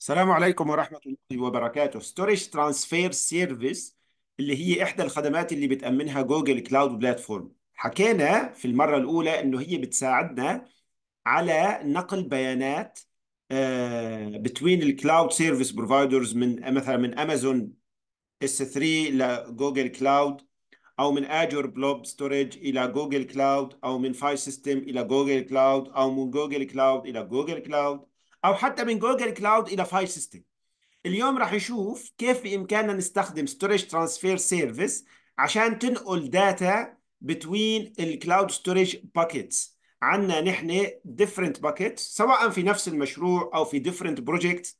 السلام عليكم ورحمة الله وبركاته Storage ترانسفير سيرفيس اللي هي إحدى الخدمات اللي بتأمنها جوجل كلاود بلاتفورم حكينا في المرة الأولى إنه هي بتساعدنا على نقل بيانات بين الكلاود سيرفيس بروفايدرز من مثلا من أمازون اس 3 لجوجل كلاود أو من أجور بلوب ستوريج إلى جوجل كلاود أو من فايل سيستم إلى جوجل كلاود أو من جوجل كلاود إلى جوجل كلاود او حتى من جوجل كلاود الى فايل سيستم اليوم راح نشوف كيف بامكاننا نستخدم ستورج ترانسفير سيرفيس عشان تنقل داتا بتوين الكلاود ستورج باكيتس عندنا نحن ديفرنت buckets سواء في نفس المشروع او في ديفرنت بروجكت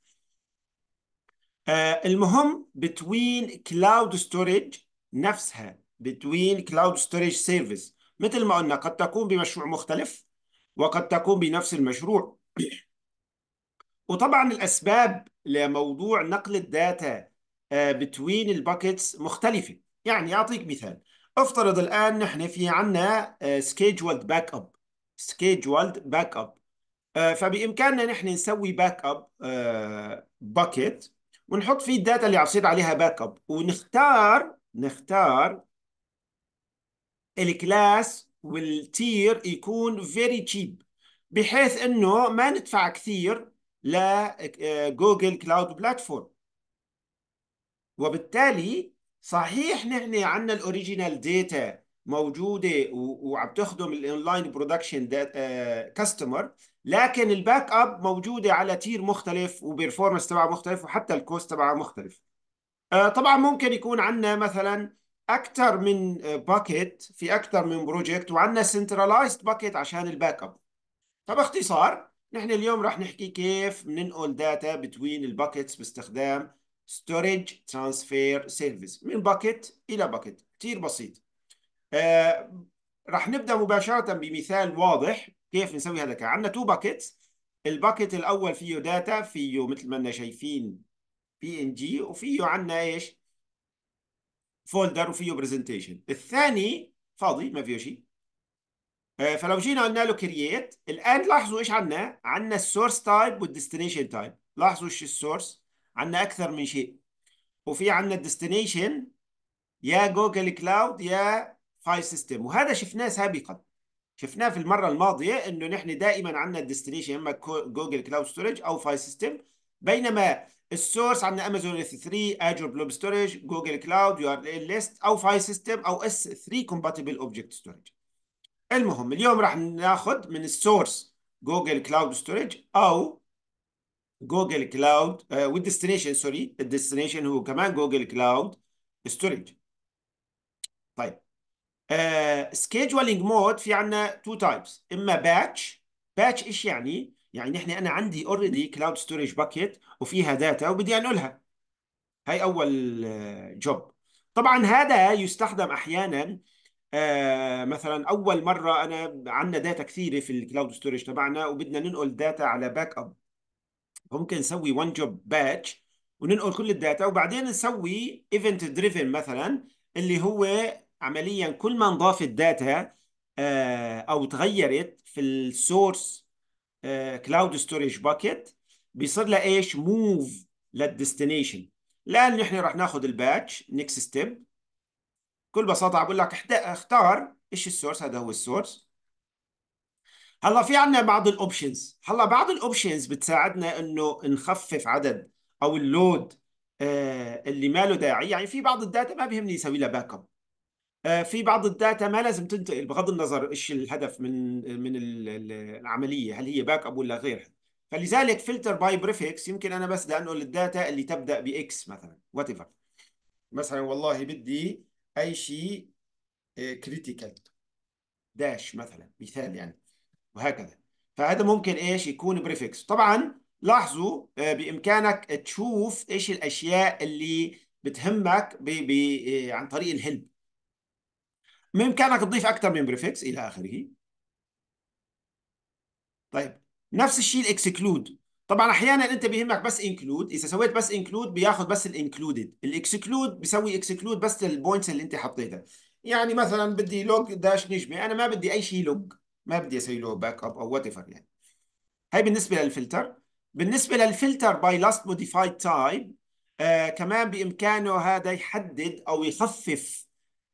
آه، المهم بتوين كلاود ستورج نفسها بتوين كلاود ستورج سيرفيس مثل ما قلنا قد تكون بمشروع مختلف وقد تكون بنفس المشروع وطبعا الاسباب لموضوع نقل الداتا بتوين آه، الباكتس مختلفه يعني اعطيك مثال افترض الان نحن في عندنا سكيدجولد باك اب سكيدجولد باك اب فبامكاننا نحن نسوي باك اب باكيت ونحط فيه الداتا اللي عصيت عليها باك اب ونختار نختار الكلاس والتير يكون فيري تشيب بحيث انه ما ندفع كثير لجوجل آه، كلاود بلاتفورم وبالتالي صحيح نحن عندنا الاوريجينال داتا موجوده وعم تخدم الاونلاين برودكشن كاستمر لكن الباك اب موجوده على تير مختلف وبرفورمانس تبعها مختلف وحتى الكوست تبعها مختلف آه، طبعا ممكن يكون عندنا مثلا اكثر من باكيت آه، في اكثر من بروجكت وعندنا سنترلايزد باكيت عشان الباك اب فباختصار نحن اليوم راح نحكي كيف بننقل داتا بين الباكتس باستخدام ستورج ترانسفير سيرفيس من باكت الى باكت كثير بسيط آه راح نبدا مباشره بمثال واضح كيف نسوي هذا كان عندنا تو باكيتس الباكيت الاول فيه داتا فيه مثل ما انا شايفين بي ان جي وفيه عندنا ايش فولدر وفيه برزنتيشن الثاني فاضي ما فيه شيء آه، فلو جينا قلنا له كرييت الان لاحظوا ايش عندنا عندنا السورس تايب والديستنيشن تايب لاحظوا ايش السورس عندنا اكثر من شيء وفي عندنا الديستنيشن يا جوجل كلاود يا فايل سيستم وهذا شفناه سابقا شفناه في المره الماضيه انه نحن دائما عندنا الديستنيشن اما جوجل كلاود ستورج او فايل سيستم بينما السورس عندنا امازون اث 3 اجر بلوب ستورج جوجل كلاود يو ار ال ليست او فايل سيستم او اس 3 كومباتبل اوبجكت ستورج المهم اليوم راح ناخذ من السورس جوجل كلاود ستورج او جوجل كلاود والديستنيشن سوري الديستنيشن هو كمان جوجل كلاود ستورج طيب سكيدجولينج uh, مود في عندنا تو تايبس اما باتش باتش ايش يعني؟ يعني نحن انا عندي اوريدي كلاود ستورج باكيت وفيها داتا وبدي انقلها هاي اول جوب آه، طبعا هذا يستخدم احيانا آه، مثلا اول مره انا عندنا داتا كثيره في الكلاود ستورج تبعنا وبدنا ننقل داتا على باك اب فممكن نسوي وان جوب باتش وننقل كل الداتا وبعدين نسوي ايفنت دريفن مثلا اللي هو عمليا كل ما انضافت داتا آه، او تغيرت في السورس كلاود ستورج باكيت بيصير لها ايش موف للديستنيشن الان نحن رح ناخذ الباتش نيكست ستيب بكل بساطه بقول لك اختار ايش السورس هذا هو السورس هلا في عنا بعض الاوبشنز هلا بعض الاوبشنز بتساعدنا انه نخفف عدد او اللود آه اللي ما له داعي يعني في بعض الداتا ما بيهمني يسوي لها باك اب آه في بعض الداتا ما لازم تنتقل بغض النظر ايش الهدف من من العمليه هل هي باك اب ولا غيرها فلذلك فلتر باي بريفكس يمكن انا بس بدي انقل الداتا اللي تبدا باكس مثلا وات ايفر مثلا والله بدي اي شيء كريتيكال آه، داش مثلا مثال يعني وهكذا فهذا ممكن ايش يكون بريفكس طبعا لاحظوا آه، بامكانك تشوف ايش الاشياء اللي بتهمك بي بي آه، عن طريق الهلب بامكانك تضيف اكثر من بريفكس الى اخره طيب نفس الشيء الاكسكلود طبعا احيانا انت بيهمك بس انكلود اذا سويت بس انكلود بياخذ بس الانكلودد الاكسكلود بيسوي اكسكلود بس للبوينتس اللي انت حطيتها يعني مثلا بدي لوج داش نجمه انا ما بدي اي شيء لوج ما بدي اسوي له باك اب او وات ايفر يعني هي بالنسبه للفلتر بالنسبه للفلتر باي لاست موديفايد تايب كمان بامكانه هذا يحدد او يخفف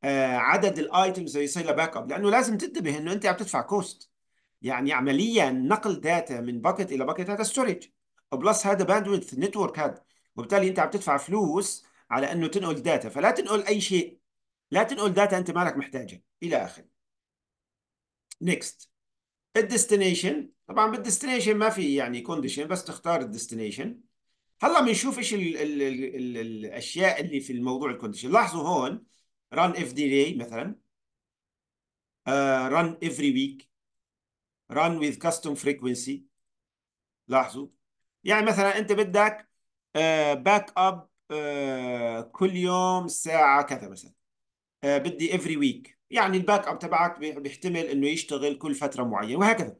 آه عدد الايتمز اللي يصير له باك اب لانه لازم تنتبه انه انت عم تدفع كوست يعني عمليا نقل داتا من باكت الى باكت هذا ستورج بلس هذا باندويث نتورك هذا وبالتالي انت عم تدفع فلوس على انه تنقل داتا فلا تنقل اي شيء لا تنقل داتا انت مالك محتاجها الى اخره نيكست الديستنيشن طبعا بالديستنيشن ما في يعني كونديشن بس تختار الديستنيشن هلا بنشوف ايش الاشياء اللي في الموضوع الكونديشن لاحظوا هون ران اف دي مثلا ران افري ويك run with custom frequency لاحظوا يعني مثلا انت بدك باك آه، اب آه، كل يوم الساعه كذا مثلا آه، بدي every ويك يعني الباك اب تبعك بيحتمل انه يشتغل كل فتره معينه وهكذا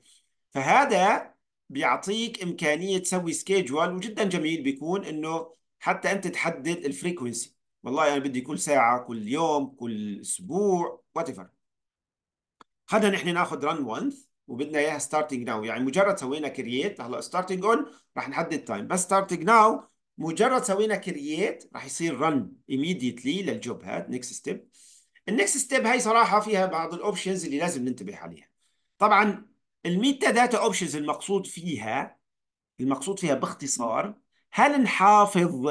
فهذا بيعطيك امكانيه تسوي سكيدجول وجدا جميل بيكون انه حتى انت تحدد الفريكونسي والله انا يعني بدي كل ساعه كل يوم كل اسبوع وات ايفر خلينا نحن ناخذ run once وبدنا اياها ستارتنج ناو يعني مجرد سوينا كرييت هلا ستارتنج اون رح نحدد تايم بس ستارتنج ناو مجرد سوينا كرييت رح يصير رن immediately للجوب هاد نكست ستيب النكست ستيب هي صراحه فيها بعض الاوبشنز اللي لازم ننتبه عليها طبعا الميتا داتا اوبشنز المقصود فيها المقصود فيها باختصار هل نحافظ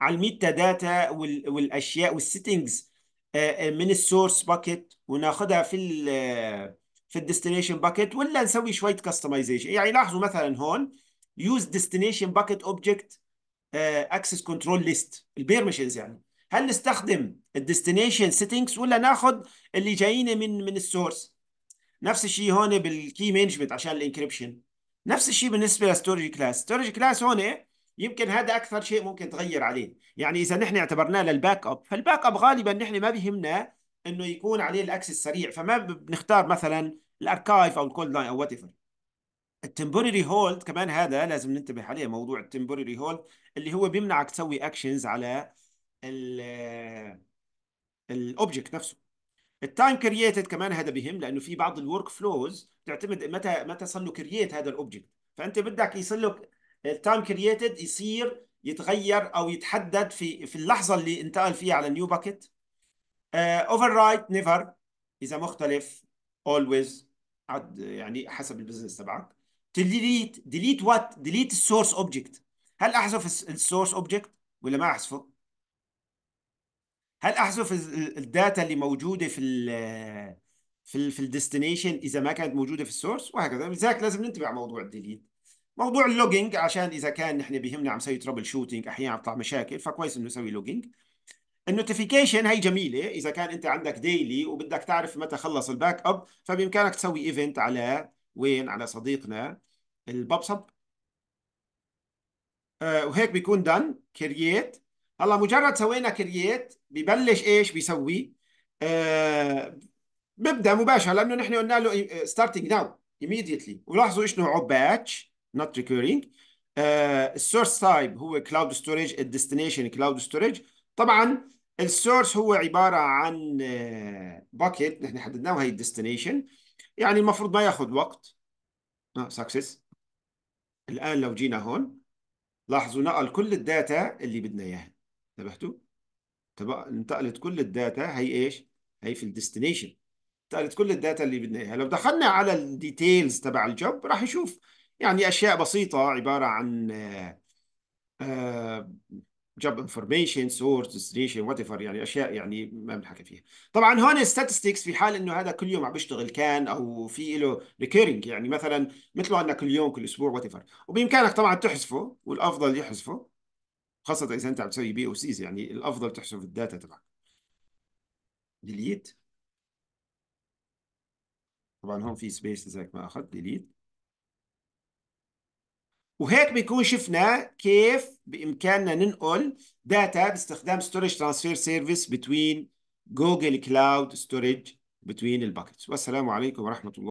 على الميتا داتا والاشياء والسيتنجز آه، آه، من السورس باكيت وناخذها في في الديستنيشن باكيت ولا نسوي شويه كاستمايزيشن يعني لاحظوا مثلا هون يوز ديستنيشن باكيت اوبجكت اكسس كنترول ليست البيرميشنز يعني هل نستخدم الديستنيشن سيتنجز ولا ناخذ اللي جايين من من السورس نفس الشيء هون بالكي مانجمنت عشان الانكربشن نفس الشيء بالنسبه للستورج كلاس ستورج كلاس هون يمكن هذا اكثر شيء ممكن تغير عليه يعني اذا نحن اعتبرناه للباك اب فالباك اب غالبا نحن ما بيهمنا انه يكون عليه الاكسس سريع فما بنختار مثلا الاركايف او الكولد لاين او وات ايفر التمبورري هولد كمان هذا لازم ننتبه عليه موضوع التمبورري هولد اللي هو بيمنعك تسوي اكشنز على الاوبجكت آه، نفسه التايم كرييتد كمان هذا بهم لانه في بعض الورك فلوز تعتمد متى متى صار له كرييت هذا الاوبجكت فانت بدك يصير له التايم كرييتد يصير يتغير او يتحدد في في اللحظه اللي انتقل فيها على نيو باكيت اوفر رايت نيفر اذا مختلف اولويز يعني حسب البزنس تبعك ديليت ديليت وات ديليت السورس اوبجكت هل احذف السورس اوبجكت ولا ما احذفه هل احذف الداتا اللي موجوده في الـ في الـ في الديستنيشن اذا ما كانت موجوده في السورس وهكذا لذلك لازم ننتبه على موضوع الديليت موضوع اللوجينج عشان اذا كان نحن بيهمنا عم نسوي ترابل شوتينج احيانا عم تطلع مشاكل فكويس انه نسوي لوجينج النوتيفيكيشن هي جميله اذا كان انت عندك ديلي وبدك تعرف متى خلص الباك اب فبامكانك تسوي ايفنت على وين على صديقنا الباب سب آه وهيك بيكون دن كرييت هلا مجرد سوينا كرييت ببلش ايش بيسوي آه ببدا مباشره لانه نحن قلنا له ستارتنج آه، ناو immediately ولاحظوا ايش نوعه باتش not recurring آه، السورس تايب هو كلاود ستورج الديستنيشن كلاود ستورج طبعا السورس هو عباره عن باكيت آه، نحن حددناه وهي الديستنيشن يعني المفروض ما ياخذ وقت سكسس آه، الان لو جينا هون لاحظوا نقل كل الداتا اللي بدنا اياها انتبهتوا؟ انتقلت كل الداتا هي ايش؟ هي في الديستنيشن انتقلت كل الداتا اللي بدنا اياها لو دخلنا على الديتيلز تبع الجوب راح يشوف يعني اشياء بسيطه عباره عن آه, آه، جاب انفورميشن سورس ديستنيشن وات ايفر يعني اشياء يعني ما بنحكي فيها طبعا هون ستاتستكس في حال انه هذا كل يوم عم بيشتغل كان او في له ريكيرنج يعني مثلا مثله عندنا كل يوم كل اسبوع وات ايفر وبامكانك طبعا تحذفه والافضل يحذفه خاصه اذا انت عم تسوي بي او سيز يعني الافضل تحذف الداتا تبعك ديليت طبعا هون في سبيس لذلك ما اخذت ديليت وهيك بيكون شفنا كيف بامكاننا ننقل داتا باستخدام ستورج ترانسفير سيرفيس بتوين جوجل كلاود ستورج بين الباكتس والسلام عليكم ورحمه الله